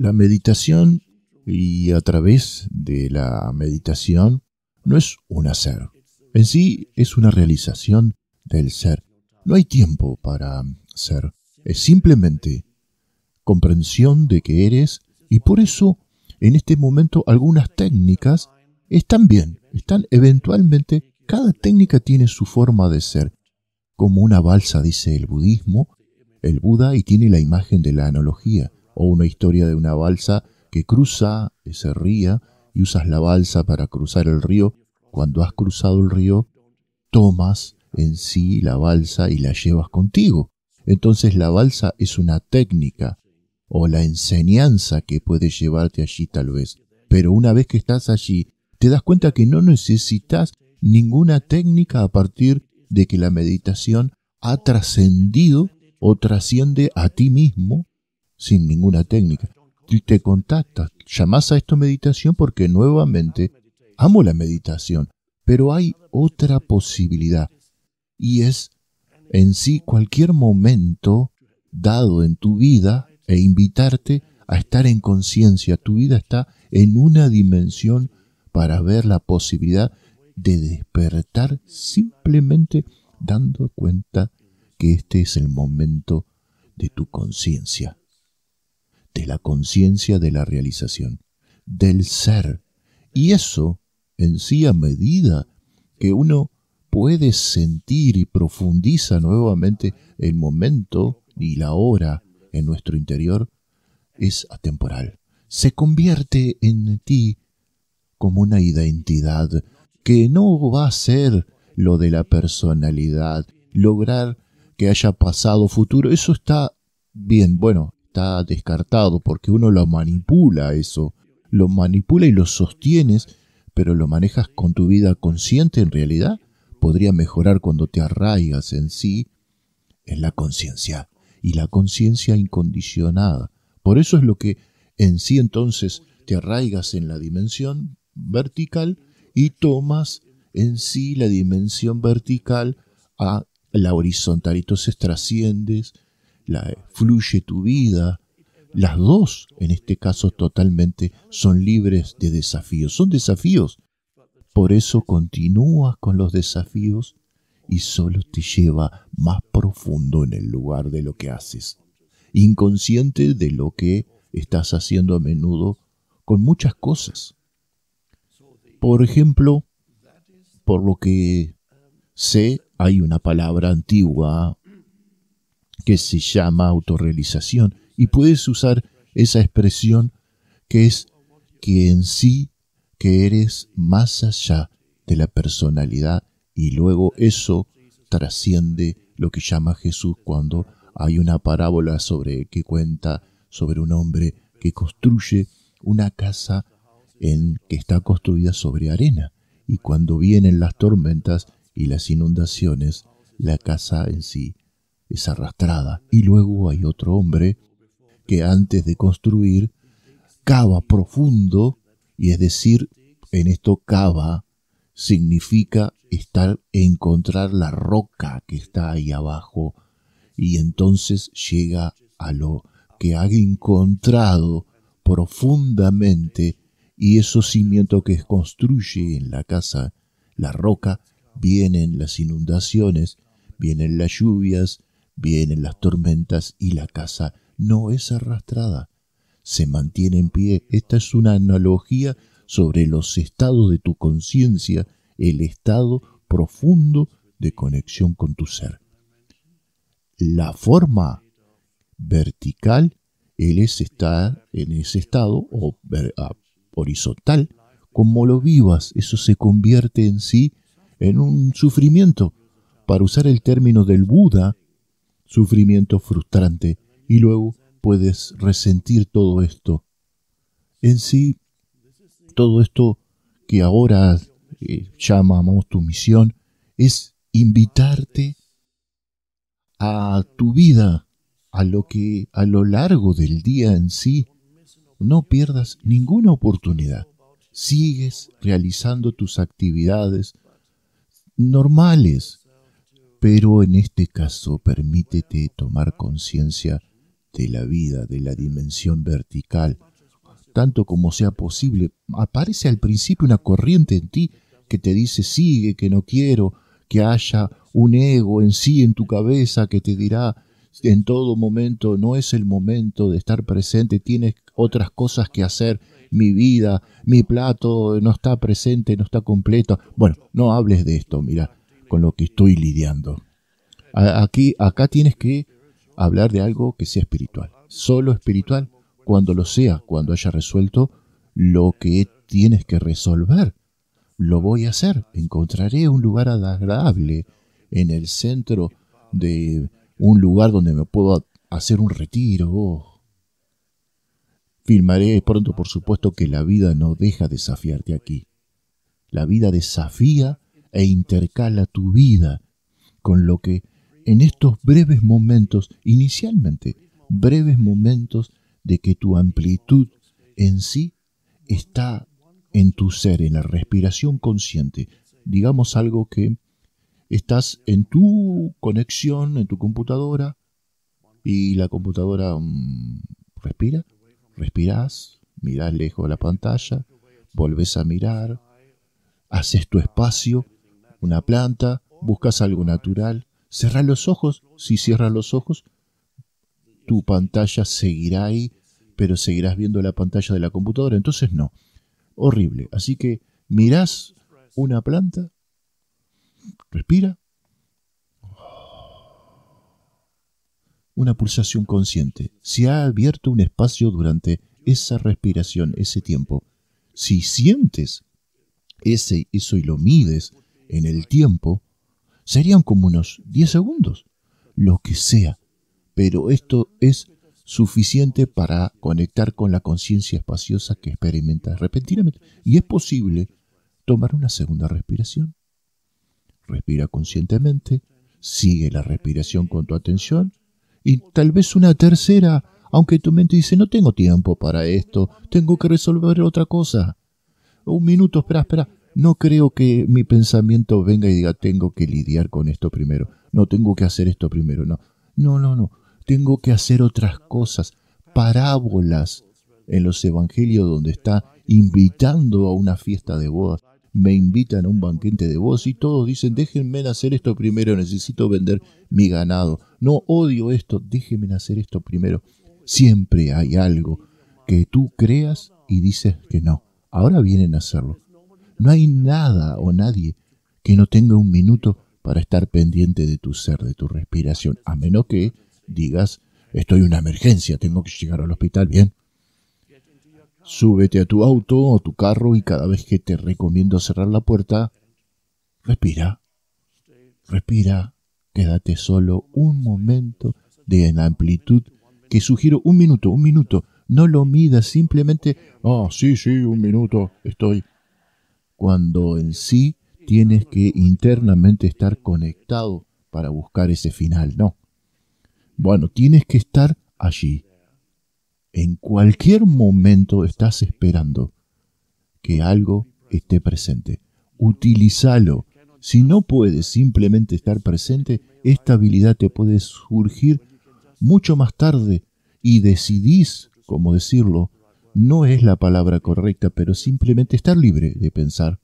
La meditación y a través de la meditación no es un hacer. En sí es una realización del ser. No hay tiempo para ser. Es simplemente comprensión de que eres y por eso en este momento algunas técnicas están bien, están eventualmente, cada técnica tiene su forma de ser. Como una balsa, dice el budismo, el Buda y tiene la imagen de la analogía o una historia de una balsa que cruza ese río y usas la balsa para cruzar el río. Cuando has cruzado el río, tomas en sí la balsa y la llevas contigo. Entonces la balsa es una técnica o la enseñanza que puede llevarte allí tal vez. Pero una vez que estás allí, te das cuenta que no necesitas ninguna técnica a partir de que la meditación ha trascendido o trasciende a ti mismo sin ninguna técnica. Y te contactas, llamas a esto meditación porque nuevamente amo la meditación, pero hay otra posibilidad y es en sí cualquier momento dado en tu vida e invitarte a estar en conciencia. Tu vida está en una dimensión para ver la posibilidad de despertar simplemente dando cuenta que este es el momento de tu conciencia de la conciencia de la realización, del ser. Y eso, en sí, a medida que uno puede sentir y profundiza nuevamente el momento y la hora en nuestro interior, es atemporal. Se convierte en ti como una identidad que no va a ser lo de la personalidad, lograr que haya pasado futuro, eso está bien, bueno, descartado porque uno lo manipula eso, lo manipula y lo sostienes, pero lo manejas con tu vida consciente en realidad, podría mejorar cuando te arraigas en sí, en la conciencia y la conciencia incondicionada. Por eso es lo que en sí entonces te arraigas en la dimensión vertical y tomas en sí la dimensión vertical a la horizontal. y Entonces trasciendes fluye tu vida. Las dos, en este caso, totalmente son libres de desafíos. Son desafíos. Por eso continúas con los desafíos y solo te lleva más profundo en el lugar de lo que haces. Inconsciente de lo que estás haciendo a menudo con muchas cosas. Por ejemplo, por lo que sé, hay una palabra antigua que se llama autorrealización y puedes usar esa expresión que es que en sí que eres más allá de la personalidad y luego eso trasciende lo que llama Jesús cuando hay una parábola sobre que cuenta sobre un hombre que construye una casa en que está construida sobre arena y cuando vienen las tormentas y las inundaciones la casa en sí es arrastrada. Y luego hay otro hombre que antes de construir cava profundo, y es decir, en esto cava significa estar encontrar la roca que está ahí abajo y entonces llega a lo que ha encontrado profundamente y esos cimientos que construye en la casa, la roca, vienen las inundaciones, vienen las lluvias, Vienen las tormentas y la casa no es arrastrada. Se mantiene en pie. Esta es una analogía sobre los estados de tu conciencia, el estado profundo de conexión con tu ser. La forma vertical, él es estar en ese estado, o horizontal, como lo vivas, eso se convierte en sí en un sufrimiento. Para usar el término del Buda, sufrimiento frustrante y luego puedes resentir todo esto. En sí, todo esto que ahora eh, llamamos tu misión es invitarte a tu vida, a lo que a lo largo del día en sí no pierdas ninguna oportunidad. Sigues realizando tus actividades normales, pero en este caso permítete tomar conciencia de la vida, de la dimensión vertical, tanto como sea posible. Aparece al principio una corriente en ti que te dice sigue, que no quiero, que haya un ego en sí, en tu cabeza, que te dirá en todo momento no es el momento de estar presente, tienes otras cosas que hacer, mi vida, mi plato no está presente, no está completo. Bueno, no hables de esto, mira, con lo que estoy lidiando. Aquí, acá tienes que hablar de algo que sea espiritual. Solo espiritual cuando lo sea, cuando haya resuelto lo que tienes que resolver. Lo voy a hacer. Encontraré un lugar agradable en el centro de un lugar donde me puedo hacer un retiro. Filmaré pronto, por supuesto, que la vida no deja desafiarte aquí. La vida desafía e intercala tu vida con lo que en estos breves momentos, inicialmente breves momentos de que tu amplitud en sí está en tu ser, en la respiración consciente. Digamos algo que estás en tu conexión, en tu computadora, y la computadora mm, respira, respiras miras lejos la pantalla, volvés a mirar, haces tu espacio una planta, buscas algo natural, cerras los ojos, si cierras los ojos, tu pantalla seguirá ahí, pero seguirás viendo la pantalla de la computadora, entonces no, horrible. Así que mirás una planta, respira, una pulsación consciente, se ha abierto un espacio durante esa respiración, ese tiempo. Si sientes ese, eso y lo mides, en el tiempo, serían como unos 10 segundos, lo que sea. Pero esto es suficiente para conectar con la conciencia espaciosa que experimentas repentinamente. Y es posible tomar una segunda respiración. Respira conscientemente, sigue la respiración con tu atención y tal vez una tercera, aunque tu mente dice, no tengo tiempo para esto, tengo que resolver otra cosa. Un minuto, espera, espera. No creo que mi pensamiento venga y diga, tengo que lidiar con esto primero, no tengo que hacer esto primero, no, no, no, no, tengo que hacer otras cosas, parábolas en los evangelios donde está invitando a una fiesta de bodas, me invitan a un banquete de bodas y todos dicen, déjenme hacer esto primero, necesito vender mi ganado, no odio esto, déjenme hacer esto primero. Siempre hay algo que tú creas y dices que no. Ahora vienen a hacerlo. No hay nada o nadie que no tenga un minuto para estar pendiente de tu ser, de tu respiración, a menos que digas, estoy en una emergencia, tengo que llegar al hospital, bien. Súbete a tu auto o tu carro y cada vez que te recomiendo cerrar la puerta, respira, respira, quédate solo un momento de la amplitud que sugiero un minuto, un minuto, no lo midas, simplemente, ah, sí, sí, un minuto, estoy cuando en sí tienes que internamente estar conectado para buscar ese final, no. Bueno, tienes que estar allí. En cualquier momento estás esperando que algo esté presente. Utilízalo. Si no puedes simplemente estar presente, esta habilidad te puede surgir mucho más tarde y decidís, como decirlo, no es la palabra correcta, pero simplemente estar libre de pensar.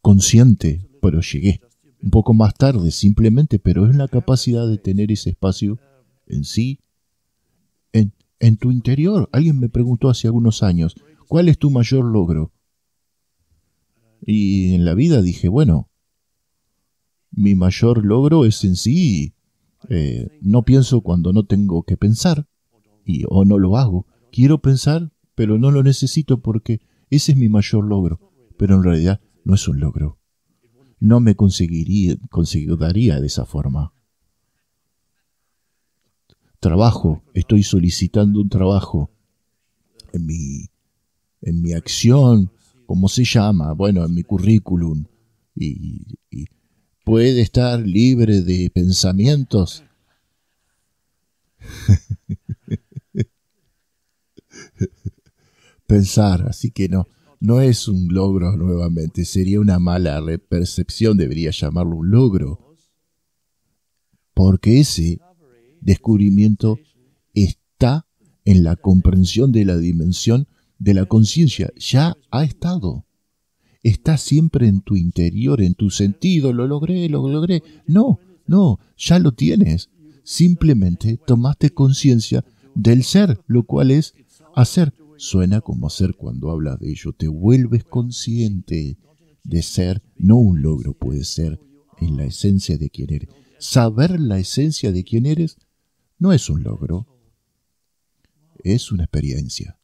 Consciente, pero llegué. Un poco más tarde, simplemente, pero es la capacidad de tener ese espacio en sí, en, tu interior. Alguien me preguntó hace algunos años, ¿cuál es tu mayor logro? Y en la vida dije, bueno, mi mayor logro es en sí. Eh, no pienso cuando no tengo que pensar y o oh, no lo hago. Quiero pensar, pero no lo necesito porque ese es mi mayor logro. Pero en realidad no es un logro. No me conseguiría, conseguiría de esa forma. Trabajo, estoy solicitando un trabajo. En mi, en mi acción, ¿cómo se llama? Bueno, en mi currículum. Y, y puede estar libre de pensamientos. pensar, así que no, no es un logro nuevamente, sería una mala percepción, debería llamarlo un logro, porque ese descubrimiento está en la comprensión de la dimensión de la conciencia, ya ha estado. Está siempre en tu interior, en tu sentido, lo logré, lo logré. No, no, ya lo tienes. Simplemente tomaste conciencia del ser, lo cual es hacer Suena como ser cuando hablas de ello, te vuelves consciente de ser, no un logro puede ser, en la esencia de quien eres. Saber la esencia de quien eres no es un logro, es una experiencia.